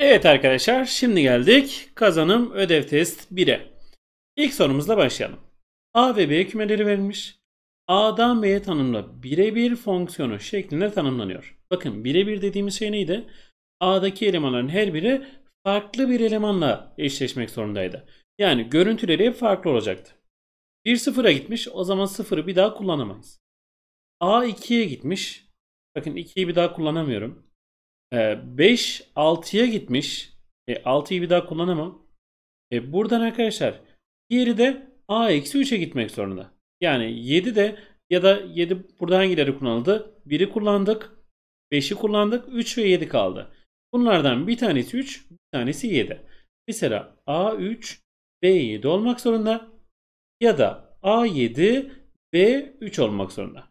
Evet arkadaşlar şimdi geldik kazanım ödev test 1'e. İlk sorumuzla başlayalım. A ve B kümeleri verilmiş. A'dan B'ye tanımla birebir fonksiyonu şeklinde tanımlanıyor. Bakın birebir dediğimiz şey neydi? A'daki elemanların her biri farklı bir elemanla eşleşmek zorundaydı. Yani görüntüleri hep farklı olacaktı. 1 sıfıra gitmiş o zaman sıfırı bir daha kullanamayız. A 2'ye gitmiş. Bakın 2'yi bir daha kullanamıyorum. E, 5 6'ya gitmiş. E, 6'yı bir daha kullanamam. E, buradan arkadaşlar diğeri de a eksi 3'e gitmek zorunda. Yani 7 de ya da 7 burada hangileri kullanıldı? 1'i kullandık. 5'i kullandık. 3 ve 7 kaldı. Bunlardan bir tanesi 3, bir tanesi 7. Mesela A3, B7 olmak zorunda ya da A7, B3 olmak zorunda.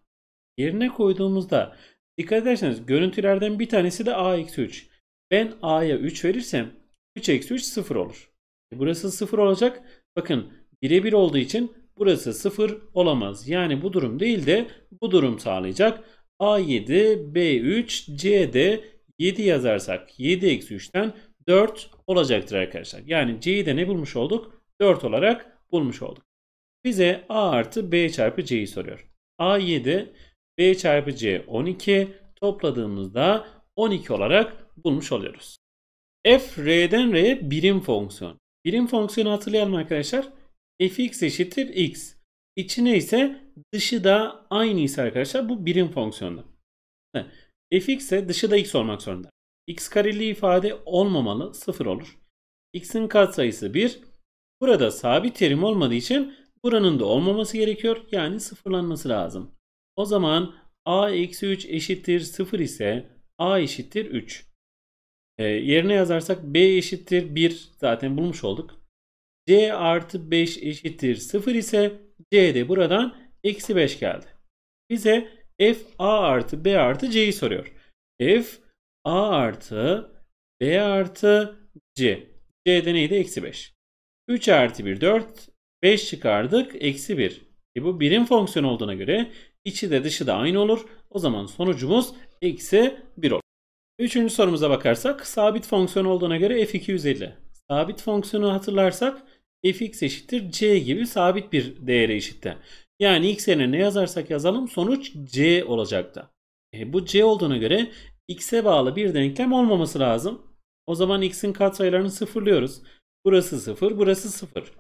Yerine koyduğumuzda Dikkat ederseniz görüntülerden bir tanesi de a-3. Ben a'ya 3 verirsem 3 x 3 0 olur. E, burası 0 olacak. Bakın birebir olduğu için burası 0 olamaz. Yani bu durum değil de bu durum sağlayacak. A7, B3, C'de 7 yazarsak 7 x 3'ten 4 olacaktır arkadaşlar. Yani C'yi de ne bulmuş olduk? 4 olarak bulmuş olduk. Bize A artı B çarpı C'yi soruyor. A7 B çarpı C 12 topladığımızda 12 olarak bulmuş oluyoruz. F R'den R'ye birim fonksiyon. Birim fonksiyonu hatırlayalım arkadaşlar. fx eşittir x. İçine ise dışı da aynı ise arkadaşlar bu birim fonksiyonda. fx ise dışı da x olmak zorunda. x kareli ifade olmamalı sıfır olur. x'in katsayısı 1. Burada sabit terim olmadığı için buranın da olmaması gerekiyor. Yani sıfırlanması lazım. O zaman a eksi 3 eşittir 0 ise a eşittir 3. E, yerine yazarsak b eşittir 1 zaten bulmuş olduk. c artı 5 eşittir 0 ise c de buradan eksi 5 geldi. Bize f a artı b artı c'yi soruyor. f a artı b artı c. c'de neydi? Eksi 5. 3 artı 1 4. 5 çıkardık. Eksi 1. E bu birim fonksiyon olduğuna göre İçi de dışı da aynı olur. O zaman sonucumuz eksi 1 olur. Üçüncü sorumuza bakarsak sabit fonksiyon olduğuna göre f250. Sabit fonksiyonu hatırlarsak fx eşittir c gibi sabit bir değere eşitti. Yani x yerine ne yazarsak yazalım sonuç c olacaktı. E, bu c olduğuna göre x'e bağlı bir denklem olmaması lazım. O zaman x'in katsayılarını sıfırlıyoruz. Burası 0, burası 0.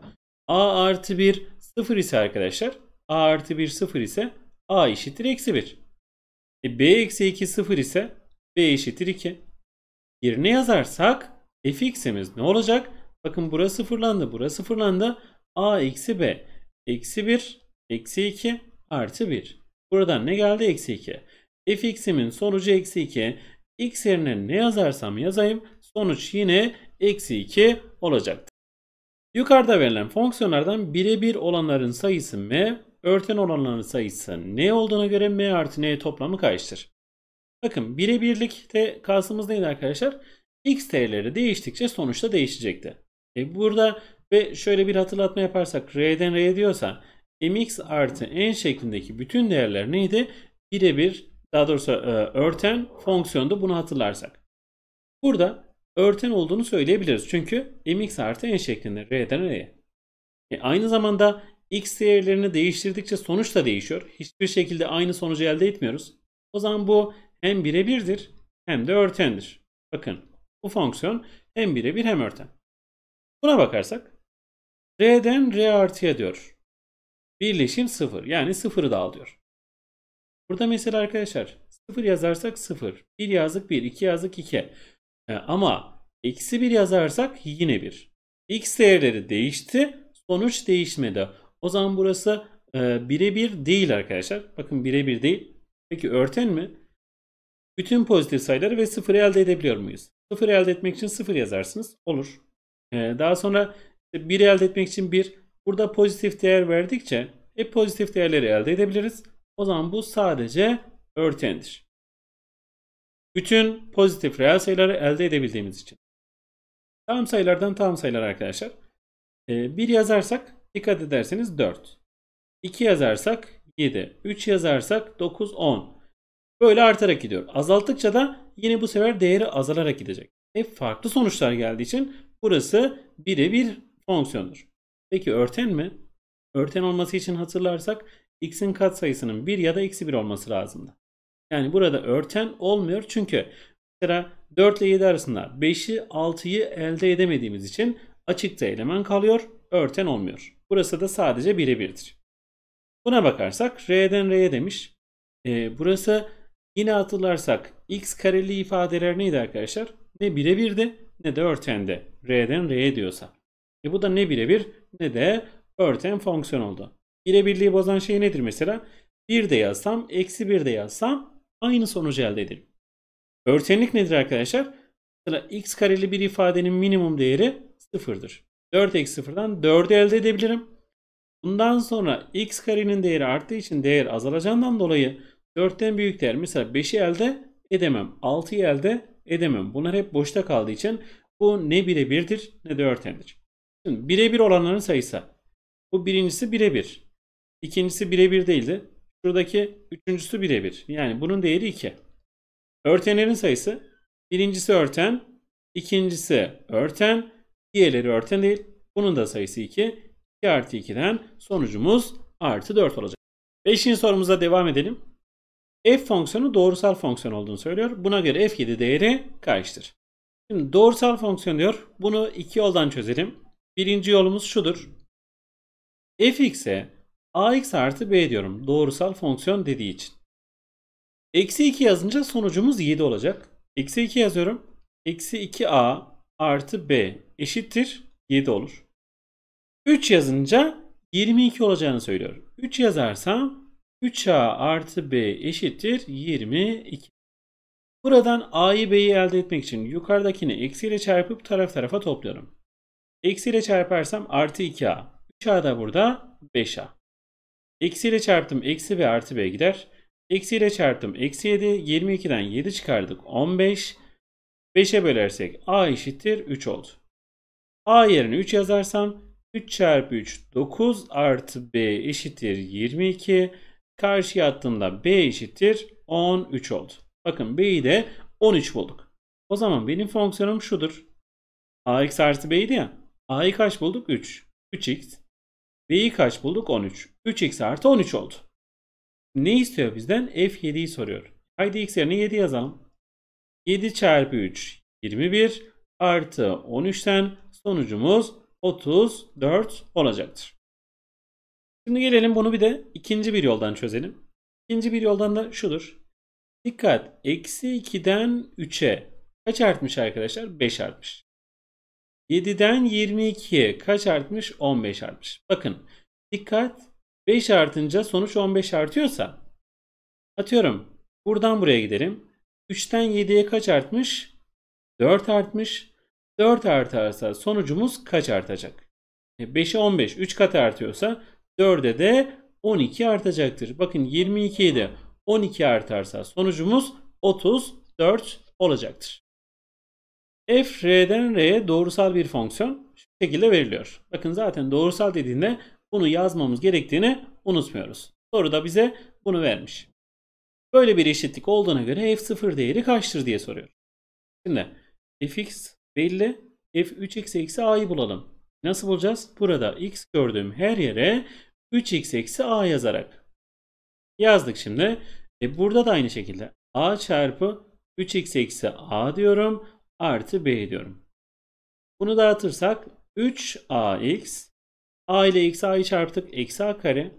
a artı 1 0 ise arkadaşlar a artı 1 0 ise a eşittir eksi 1. E, b eksi 2 0 ise b eşittir 2. Yerine yazarsak fx'imiz ne olacak? Bakın burası sıfırlandı, burası sıfırlandı. a eksi b eksi 1 eksi 2 artı 1. Buradan ne geldi? Eksi 2. fx'imin sonucu eksi 2. x yerine ne yazarsam yazayım sonuç yine eksi 2 olacaktır. Yukarıda verilen fonksiyonlardan birebir olanların sayısı m, örten oranların sayısı n olduğuna göre m artı n toplamı kaçtır? Bakın birebirlikte kastımız neydi arkadaşlar? x değerleri değiştikçe sonuçta değişecekti. E burada ve şöyle bir hatırlatma yaparsak r'den r'ye diyorsa mx artı n şeklindeki bütün değerler neydi? Birebir daha doğrusu e, örten fonksiyonda bunu hatırlarsak. Burada örten olduğunu söyleyebiliriz. Çünkü mx artı n şeklinde r'den r'ye. E aynı zamanda x değerlerini değiştirdikçe sonuç da değişiyor. Hiçbir şekilde aynı sonucu elde etmiyoruz. O zaman bu hem birebirdir hem de örtendir. Bakın bu fonksiyon hem birebir hem örten. Buna bakarsak r'den r artıya diyor. Birleşim 0 yani 0'ı da al diyor. Burada mesela arkadaşlar 0 yazarsak 0, 1 yazdık 1, 2 yazdık 2. Ee, ama eksi 1 yazarsak yine 1. x değerleri değişti, sonuç değişmedi. O zaman burası e, birebir değil arkadaşlar. Bakın birebir değil. Peki örten mi? Bütün pozitif sayıları ve sıfırı elde edebiliyor muyuz? Sıfırı elde etmek için sıfır yazarsınız. Olur. E, daha sonra biri elde etmek için bir. Burada pozitif değer verdikçe hep pozitif değerleri elde edebiliriz. O zaman bu sadece örtendir. Bütün pozitif reel sayıları elde edebildiğimiz için. Tam sayılardan tam sayılar arkadaşlar. Ee, bir yazarsak Dikkat ederseniz 4. 2 yazarsak 7. 3 yazarsak 9, 10. Böyle artarak gidiyor. Azalttıkça da yine bu sefer değeri azalarak gidecek. Hep farklı sonuçlar geldiği için burası birebir fonksiyondur. Peki örten mi? Örten olması için hatırlarsak x'in katsayısının 1 ya da eksi 1 olması lazımdı. Yani burada örten olmuyor çünkü mesela 4 ile 7 arasında 5'i 6'yı elde edemediğimiz için açıkta eleman kalıyor, örten olmuyor. Burası da sadece birebirdir. Buna bakarsak R'den R'ye demiş. E, burası yine hatırlarsak x kareli ifadeler neydi arkadaşlar? Ne birebirdi ne de örtende. R'den R'ye diyorsa. E bu da ne birebir ne de örten fonksiyon oldu. Birebirliği bozan şey nedir mesela? 1 de yazsam, eksi 1 de yazsam aynı sonucu elde ederim. Örtenlik nedir arkadaşlar? Mesela x kareli bir ifadenin minimum değeri sıfırdır. 4 x 0'dan 4'ü elde edebilirim. Bundan sonra x karenin değeri arttığı için değer azalacağından dolayı 4'ten büyük değer mesela 5'i elde edemem. 6'yı elde edemem. Bunlar hep boşta kaldığı için bu ne bire birdir ne de örtendir. Şimdi birebir olanların sayısı. Bu birincisi birebir. İkincisi birebir değildi. Şuradaki üçüncüsü birebir. Yani bunun değeri 2. Örtenlerin sayısı. Birincisi örten. ikincisi örten. Diğerleri örten değil. Bunun da sayısı 2. 2 artı 2'den sonucumuz artı 4 olacak. Beşinci sorumuza devam edelim. F fonksiyonu doğrusal fonksiyon olduğunu söylüyor. Buna göre F7 değeri kaçtır? Şimdi doğrusal fonksiyon diyor. Bunu iki yoldan çözelim. Birinci yolumuz şudur. Fx'e ax artı b diyorum. Doğrusal fonksiyon dediği için. Eksi 2 yazınca sonucumuz 7 olacak. Eksi 2 yazıyorum. Eksi 2a artı B eşittir 7 olur. 3 yazınca 22 olacağını söylüyor. 3 yazarsam 3A artı B eşittir 22. Buradan A'yı B'yi elde etmek için yukarıdakini eksiyle çarpıp taraf tarafa topluyorum. Eksiyle çarparsam artı 2A. 3A da burada 5A. Eksiyle çarptım eksi B artı B gider. Eksiyle çarptım eksi 7. 22'den 7 çıkardık 15. 5'e bölersek a eşittir 3 oldu. a yerine 3 yazarsam 3 çarpı 3 9 artı b eşittir 22. Karşıya attığımda b eşittir 13 oldu. Bakın b'yi de 13 bulduk. O zaman benim fonksiyonum şudur. ax artı b'ydi ya. a'yı kaç bulduk? 3. 3x. b'yi kaç bulduk? 13. 3x artı 13 oldu. Ne istiyor bizden? f7'yi soruyor. Haydi x yerine 7 yazalım. 7 çarpı 3 21 artı 13'ten sonucumuz 34 olacaktır. Şimdi gelelim bunu bir de ikinci bir yoldan çözelim. İkinci bir yoldan da şudur. Dikkat eksi 2'den 3'e kaç artmış arkadaşlar? 5 artmış. 7'den 22'ye kaç artmış? 15 artmış. Bakın dikkat 5 artınca sonuç 15 artıyorsa atıyorum buradan buraya gidelim. 3'ten 7'ye kaç artmış? 4 artmış. 4 artarsa sonucumuz kaç artacak? 5'e 15 3 kat artıyorsa 4'e de 12 artacaktır. Bakın 22'ye de 12 artarsa sonucumuz 34 olacaktır. F R'den R'ye doğrusal bir fonksiyon şu şekilde veriliyor. Bakın zaten doğrusal dediğinde bunu yazmamız gerektiğini unutmuyoruz. Soruda bize bunu vermiş. Böyle bir eşitlik olduğuna göre f0 değeri kaçtır diye soruyor. Şimdi fx belli f3x eksi a'yı bulalım. Nasıl bulacağız? Burada x gördüğüm her yere 3x eksi a yazarak. Yazdık şimdi. E burada da aynı şekilde a çarpı 3x eksi a diyorum artı b diyorum. Bunu dağıtırsak 3ax a ile x a'yı çarptık eksi a kare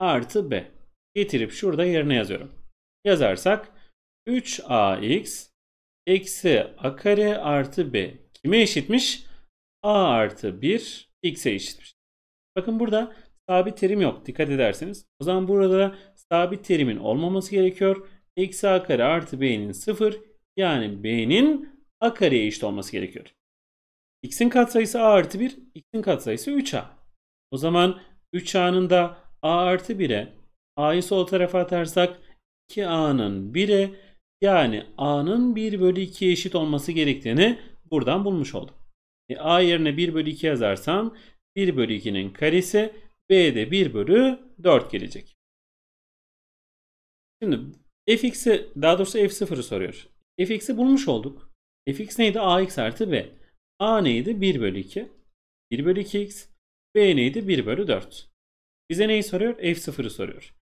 artı b getirip şurada yerine yazıyorum. Yazarsak 3ax eksi a kare artı b kime eşitmiş? a artı 1 x'e eşitmiş. Bakın burada sabit terim yok dikkat ederseniz. O zaman burada sabit terimin olmaması gerekiyor. Eksi a kare artı b'nin 0 yani b'nin a kareye eşit olması gerekiyor. x'in katsayısı a artı 1, x'in katsayısı 3a. O zaman 3a'nın da a artı 1'e A'yı sol tarafa atarsak 2A'nın 1'e yani A'nın 1 bölü 2'ye eşit olması gerektiğini buradan bulmuş olduk. E, A yerine 1 bölü 2 yazarsam 1 bölü 2'nin karesi B'de 1 bölü 4 gelecek. Şimdi fx'i daha doğrusu f0'ı soruyor. fx'i bulmuş olduk. fx neydi? ax artı b. a neydi? 1 bölü 2. 1 bölü 2x. b neydi? 1 bölü 4. Bize neyi soruyor? f0'ı soruyor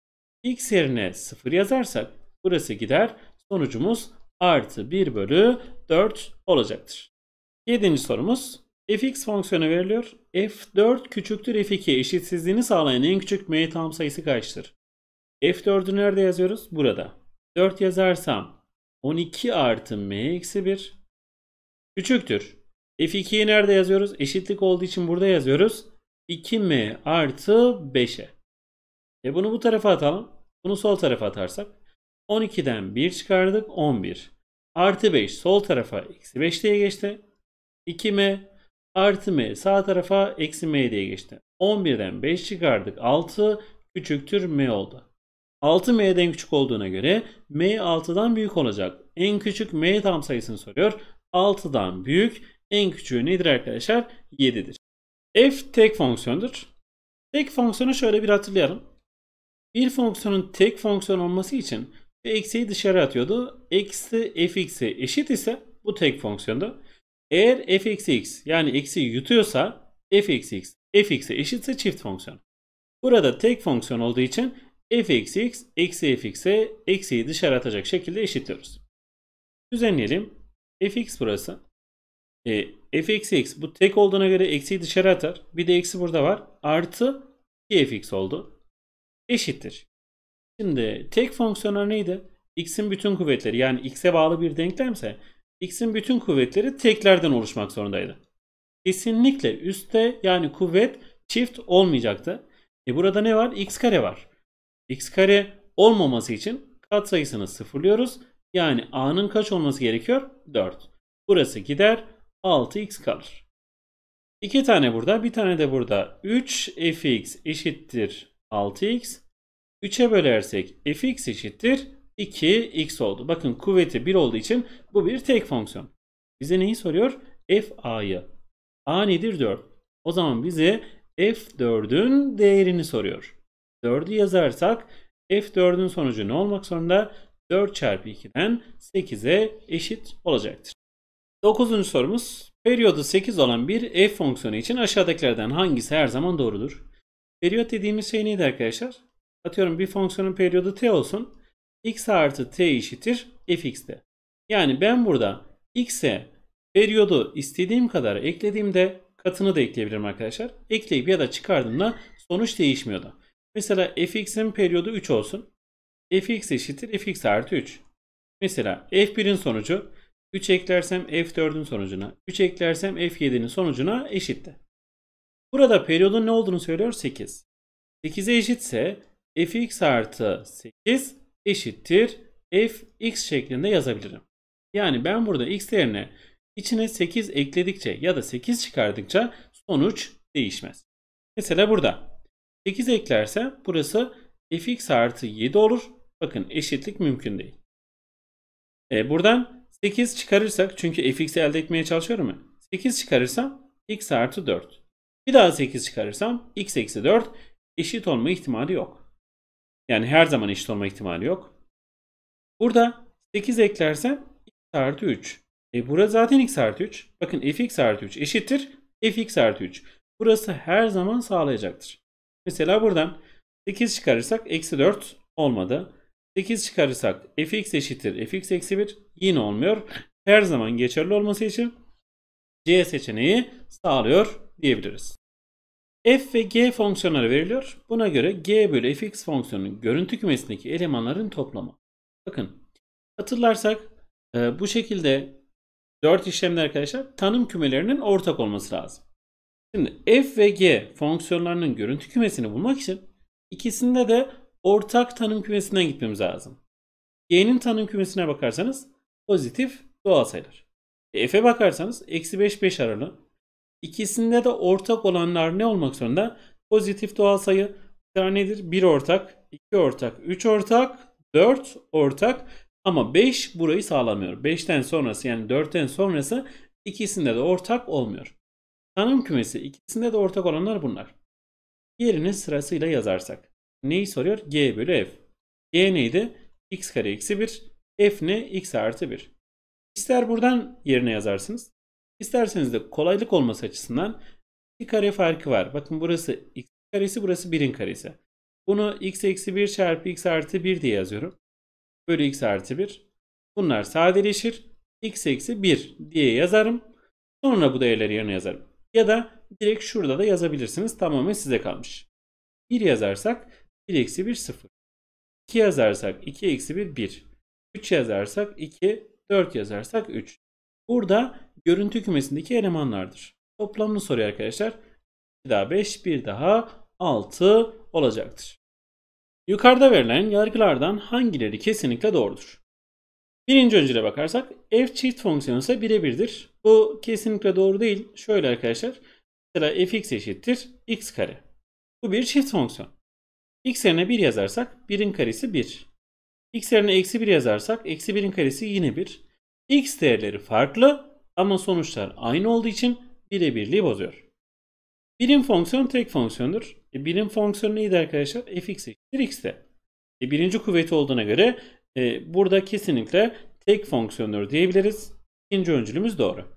x yerine 0 yazarsak burası gider. Sonucumuz artı 1 bölü 4 olacaktır. 7. sorumuz fx fonksiyonu veriliyor. f4 küçüktür f2 eşitsizliğini sağlayan en küçük m tam sayısı kaçtır? f4'ü nerede yazıyoruz? Burada. 4 yazarsam 12 artı m eksi 1 küçüktür. f2'yi nerede yazıyoruz? Eşitlik olduğu için burada yazıyoruz. 2m artı 5'e. E bunu bu tarafa atalım. Bunu sol tarafa atarsak 12'den 1 çıkardık 11. Artı 5 sol tarafa eksi 5 diye geçti. 2m artı m sağ tarafa eksi m diye geçti. 11'den 5 çıkardık 6 küçüktür m oldu. 6 m'den küçük olduğuna göre m 6'dan büyük olacak. En küçük m tam sayısını soruyor. 6'dan büyük en küçüğü nedir arkadaşlar? 7'dir. f tek fonksiyondur. Tek fonksiyonu şöyle bir hatırlayalım. Bir fonksiyonun tek fonksiyon olması için şu eksiyi dışarı atıyordu. Eksi fx'e eşit ise bu tek fonksiyonda. Eğer f eksi x yani eksi yutuyorsa f eksi x fx'e eşitse çift fonksiyon. Burada tek fonksiyon olduğu için f eksi x eksi fx'e eksiyi dışarı atacak şekilde eşitliyoruz. Düzenleyelim. fx burası. E, f eksi x bu tek olduğuna göre eksiyi dışarı atar. Bir de eksi burada var. Artı 2fx oldu eşittir. Şimdi tek fonksiyonel neydi? X'in bütün kuvvetleri yani X'e bağlı bir denklemse X'in bütün kuvvetleri teklerden oluşmak zorundaydı. Kesinlikle üstte yani kuvvet çift olmayacaktı. E burada ne var? X kare var. X kare olmaması için katsayısını sıfırlıyoruz. Yani A'nın kaç olması gerekiyor? 4. Burası gider 6X kalır. 2 tane burada bir tane de burada 3 fx eşittir 6x. 3'e bölersek fx eşittir 2x oldu. Bakın kuvveti 1 olduğu için bu bir tek fonksiyon. Bize neyi soruyor? f a'yı. a nedir 4? O zaman bize f4'ün değerini soruyor. 4'ü yazarsak f4'ün sonucu ne olmak zorunda? 4 çarpı 2'den 8'e eşit olacaktır. 9. sorumuz. Periyodu 8 olan bir f fonksiyonu için aşağıdakilerden hangisi her zaman doğrudur? Periyot dediğimiz şey neydi arkadaşlar? Atıyorum bir fonksiyonun periyodu t olsun. x artı t eşittir fx'de. Yani ben burada x'e periyodu istediğim kadar eklediğimde katını da ekleyebilirim arkadaşlar. Ekleyip ya da çıkardığımda sonuç değişmiyordu. da. Mesela fx'in periyodu 3 olsun. fx eşittir fx artı 3. Mesela f1'in sonucu 3 eklersem f4'ün sonucuna, 3 eklersem f7'nin sonucuna eşitti. Burada periyodun ne olduğunu söylüyor 8. 8'e eşitse fx artı 8 eşittir fx şeklinde yazabilirim. Yani ben burada x yerine içine 8 ekledikçe ya da 8 çıkardıkça sonuç değişmez. Mesela burada 8 eklerse burası fx artı 7 olur. Bakın eşitlik mümkün değil. E buradan 8 çıkarırsak çünkü fx'i elde etmeye çalışıyorum ya. 8 çıkarırsam x artı 4. Bir daha 8 çıkarırsam x eksi 4 eşit olma ihtimali yok. Yani her zaman eşit olma ihtimali yok. Burada 8 eklersem x artı 3. E burası zaten x artı 3. Bakın fx artı 3 eşittir fx artı 3. Burası her zaman sağlayacaktır. Mesela buradan 8 çıkarırsak eksi 4 olmadı. 8 çıkarırsak fx eşittir fx eksi 1 yine olmuyor. Her zaman geçerli olması için C seçeneği sağlıyor diyebiliriz. F ve G fonksiyonları veriliyor. Buna göre G bölü fx fonksiyonunun görüntü kümesindeki elemanların toplamı. Bakın hatırlarsak e, bu şekilde 4 işlemde arkadaşlar tanım kümelerinin ortak olması lazım. Şimdi f ve g fonksiyonlarının görüntü kümesini bulmak için ikisinde de ortak tanım kümesinden gitmemiz lazım. G'nin tanım kümesine bakarsanız pozitif doğal sayılar. E, F'e bakarsanız eksi 5 5 aralı. İkisinde de ortak olanlar ne olmak zorunda? Pozitif doğal sayı. Bir nedir? 1 ortak, 2 ortak, 3 ortak, 4 ortak. Ama 5 burayı sağlamıyor. 5'ten sonrası yani 4'ten sonrası ikisinde de ortak olmuyor. Tanım kümesi ikisinde de ortak olanlar bunlar. Yerini sırasıyla yazarsak. Neyi soruyor? G bölü F. G neydi? X kare eksi 1. F ne? X artı 1. İster buradan yerine yazarsınız. İsterseniz de kolaylık olması açısından iki kare farkı var. Bakın burası x karesi burası 1'in karesi. Bunu x eksi 1 çarpı x artı 1 diye yazıyorum. Bölü x artı 1. Bunlar sadeleşir. x eksi 1 diye yazarım. Sonra bu değerleri yerine yazarım. Ya da direkt şurada da yazabilirsiniz. Tamamen size kalmış. 1 yazarsak 1 eksi 1 0. 2 yazarsak 2 eksi 1 1. 3 yazarsak 2 4 yazarsak 3. Burada görüntü kümesindeki elemanlardır. Toplamını soruyor arkadaşlar. 2 daha 5, 1 daha 6 olacaktır. Yukarıda verilen yargılardan hangileri kesinlikle doğrudur? Birinci öncüle bakarsak f çift fonksiyonu ise birebirdir. Bu kesinlikle doğru değil. Şöyle arkadaşlar. Mesela fx eşittir x kare. Bu bir çift fonksiyon. x yerine 1 yazarsak 1'in karesi 1. X yerine eksi 1 yazarsak eksi 1'in karesi yine 1. X değerleri farklı ama sonuçlar aynı olduğu için birebirliği bozuyor. Birim fonksiyon tek fonksiyondur. E, birim fonksiyonu neydi arkadaşlar? fx eşittir x'te. E, birinci kuvveti olduğuna göre e, burada kesinlikle tek fonksiyondur diyebiliriz. İkinci öncülümüz doğru.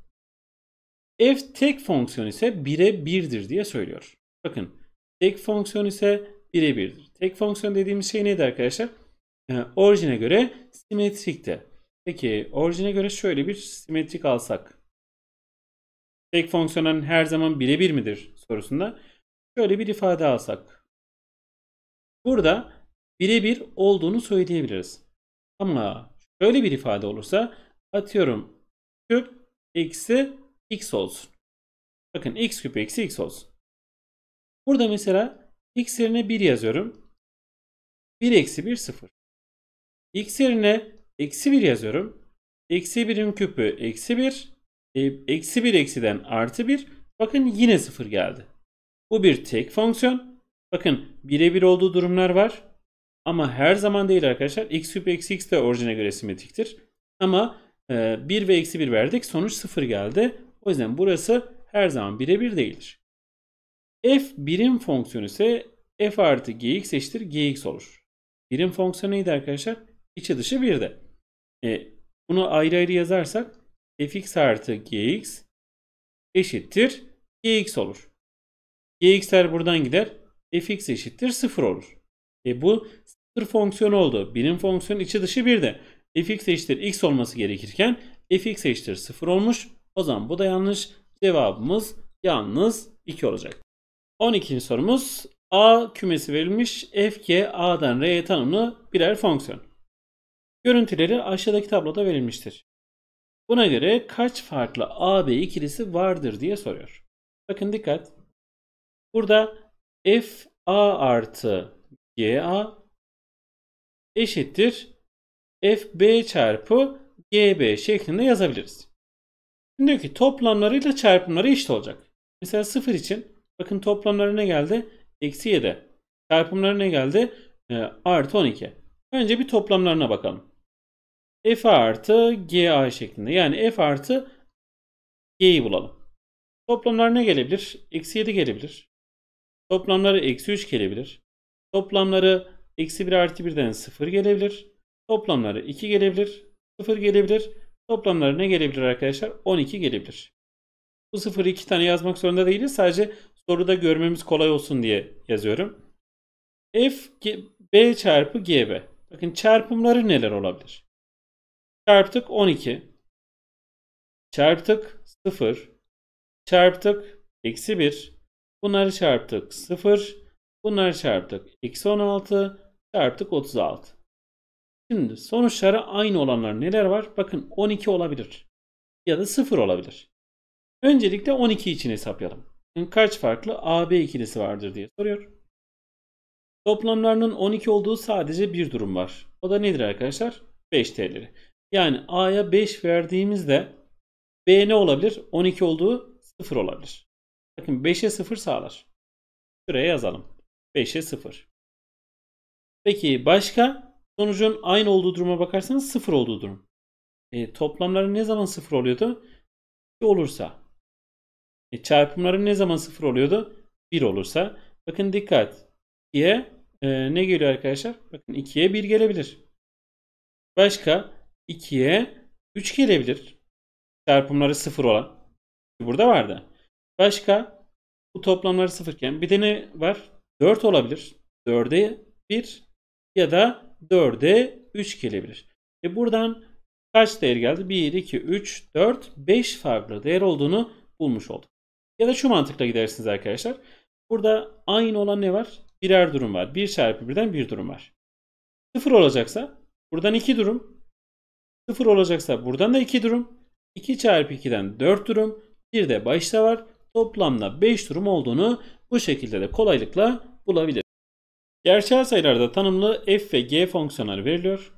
f tek fonksiyon ise bire birdir diye söylüyor. Bakın tek fonksiyon ise bire birdir. Tek fonksiyon dediğimiz şey neydi arkadaşlar? e, orijine göre simetrikti. Peki orijine göre şöyle bir simetrik alsak. Tek fonksiyonların her zaman birebir midir sorusunda şöyle bir ifade alsak. Burada birebir olduğunu söyleyebiliriz. Ama şöyle bir ifade olursa atıyorum küp eksi x olsun. Bakın x küp eksi x olsun. Burada mesela x yerine 1 yazıyorum. 1 eksi 1 0. X yerine eksi 1 yazıyorum. Eksi 1'in küpü eksi 1. E, eksi 1 eksiden artı 1. Bakın yine 0 geldi. Bu bir tek fonksiyon. Bakın birebir olduğu durumlar var. Ama her zaman değil arkadaşlar. X küp eksi x de orijine göre simetriktir. Ama e, 1 ve eksi 1 verdik. Sonuç 0 geldi. O yüzden burası her zaman birebir değildir. F birim fonksiyonu ise f artı gx eşittir gx olur. Birim fonksiyonu neydi arkadaşlar? İçi dışı de, E, bunu ayrı ayrı yazarsak fx artı gx eşittir gx olur. gx'ler buradan gider. fx eşittir 0 olur. E bu sıfır fonksiyon oldu. Birim fonksiyon içi dışı bir de, fx eşittir x olması gerekirken fx eşittir 0 olmuş. O zaman bu da yanlış. Cevabımız yalnız 2 olacak. 12. sorumuz A kümesi verilmiş. F, G, A'dan R'ye tanımlı birer fonksiyon. Görüntüleri aşağıdaki tabloda verilmiştir. Buna göre kaç farklı AB ikilisi vardır diye soruyor. Bakın dikkat. Burada FA artı GA eşittir FB çarpı GB şeklinde yazabiliriz. Şimdi diyor ki toplamlarıyla çarpımları eşit olacak. Mesela 0 için bakın toplamları ne geldi? Eksi 7. Çarpımları ne geldi? E, artı 12. Önce bir toplamlarına bakalım f artı ga şeklinde. Yani f artı g'yi bulalım. Toplamlar ne gelebilir? Eksi 7 gelebilir. Toplamları eksi 3 gelebilir. Toplamları eksi 1 artı 1'den 0 gelebilir. Toplamları 2 gelebilir. 0 gelebilir. Toplamları ne gelebilir arkadaşlar? 12 gelebilir. Bu 0'ı 2 tane yazmak zorunda değiliz. Sadece soruda görmemiz kolay olsun diye yazıyorum. F, B çarpı GB. Bakın çarpımları neler olabilir? çarptık 12 çarptık 0 çarptık eksi 1 bunları çarptık 0 bunları çarptık eksi 16 çarptık 36 şimdi sonuçları aynı olanlar neler var bakın 12 olabilir ya da 0 olabilir öncelikle 12 için hesaplayalım kaç farklı AB ikilisi vardır diye soruyor toplamlarının 12 olduğu sadece bir durum var o da nedir arkadaşlar 5 TL'li yani A'ya 5 verdiğimizde B ne olabilir? 12 olduğu 0 olabilir. Bakın 5'e 0 sağlar. Şuraya yazalım. 5'e 0. Peki başka? Sonucun aynı olduğu duruma bakarsanız 0 olduğu durum. E, toplamları ne zaman 0 oluyordu? 2 olursa. E, çarpımları ne zaman 0 oluyordu? 1 olursa. Bakın dikkat. 2'ye e, ne geliyor arkadaşlar? Bakın 2'ye 1 gelebilir. Başka? 2'ye 3 gelebilir. Çarpımları 0 olan. Burada vardı. Başka bu toplamları 0 iken bir de ne var? 4 olabilir. 4'e 1 ya da 4'e 3 gelebilir. E buradan kaç değer geldi? 1, 2, 3, 4, 5 farklı değer olduğunu bulmuş olduk. Ya da şu mantıkla gidersiniz arkadaşlar. Burada aynı olan ne var? Birer durum var. 1 çarpı 1'den bir durum var. 0 olacaksa buradan 2 durum 0 olacaksa buradan da 2 durum. 2 çarpı 2'den 4 durum. Bir de başta var. Toplamda 5 durum olduğunu bu şekilde de kolaylıkla bulabiliriz. Gerçel sayılarda tanımlı f ve g fonksiyonları veriliyor.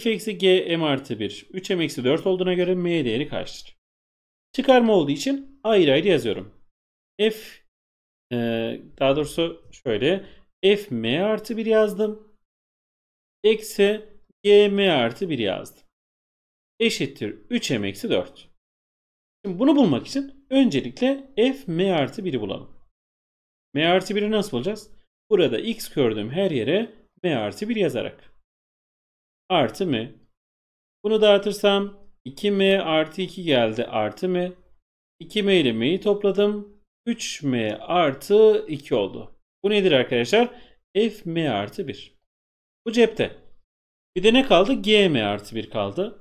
f eksi g m artı 1 3 m eksi 4 olduğuna göre m değeri kaçtır? Çıkarma olduğu için ayrı ayrı yazıyorum. f e, daha doğrusu şöyle f m artı 1 yazdım. Eksi g m artı 1 yazdım eşittir 3m eksi 4. Şimdi bunu bulmak için öncelikle f m artı 1'i bulalım. m artı 1'i nasıl bulacağız? Burada x gördüğüm her yere m artı 1 yazarak. Artı m. Bunu dağıtırsam 2m artı 2 geldi artı m. 2m ile m'yi topladım. 3m artı 2 oldu. Bu nedir arkadaşlar? f m artı 1. Bu cepte. Bir de ne kaldı? g m artı 1 kaldı.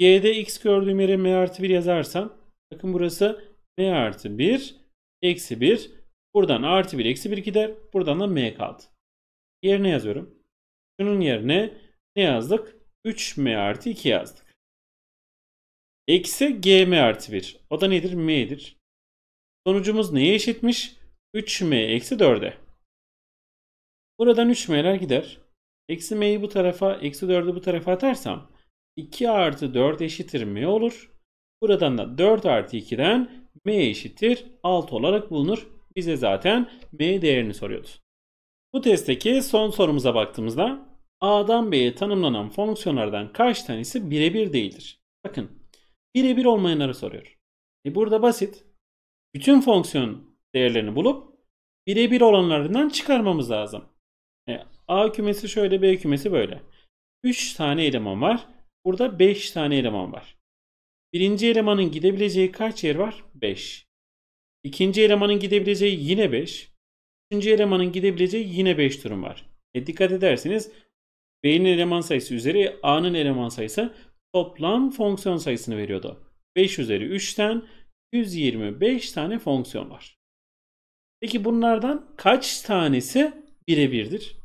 G'de x gördüğüm yere m artı 1 yazarsam bakın burası m artı 1 eksi 1 buradan artı 1 eksi 1 gider. Buradan da m kaldı. Yerine yazıyorum. Şunun yerine ne yazdık? 3m artı 2 yazdık. Eksi gm artı 1. O da nedir? m'dir. Sonucumuz neye eşitmiş? 3m eksi 4'e. Buradan 3m'ler gider. Eksi m'yi bu tarafa, eksi 4'ü bu tarafa atarsam 2 artı 4 eşittir m olur. Buradan da 4 artı 2'den m eşittir 6 olarak bulunur. Bize zaten m değerini soruyordu. Bu testteki son sorumuza baktığımızda a'dan b'ye tanımlanan fonksiyonlardan kaç tanesi birebir değildir? Bakın birebir olmayanları soruyor. E burada basit. Bütün fonksiyon değerlerini bulup birebir olanlarından çıkarmamız lazım. E, a kümesi şöyle B kümesi böyle. 3 tane eleman var. Burada 5 tane eleman var. Birinci elemanın gidebileceği kaç yer var? 5. İkinci elemanın gidebileceği yine 5. Üçüncü elemanın gidebileceği yine 5 durum var. E dikkat ederseniz B'nin eleman sayısı üzeri A'nın eleman sayısı toplam fonksiyon sayısını veriyordu. 5 üzeri 3'ten 125 tane fonksiyon var. Peki bunlardan kaç tanesi birebirdir?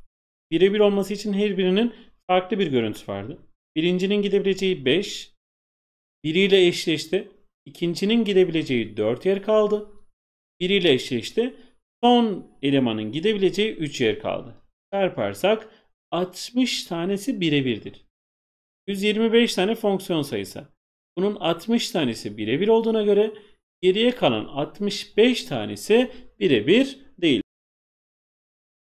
Birebir olması için her birinin farklı bir görüntüsü vardı. Birincinin gidebileceği 5. Biriyle eşleşti. İkincinin gidebileceği 4 yer kaldı. Biriyle eşleşti. Son elemanın gidebileceği 3 yer kaldı. Çarparsak 60 tanesi birebirdir. 125 tane fonksiyon sayısı. Bunun 60 tanesi birebir olduğuna göre geriye kalan 65 tanesi birebir değil.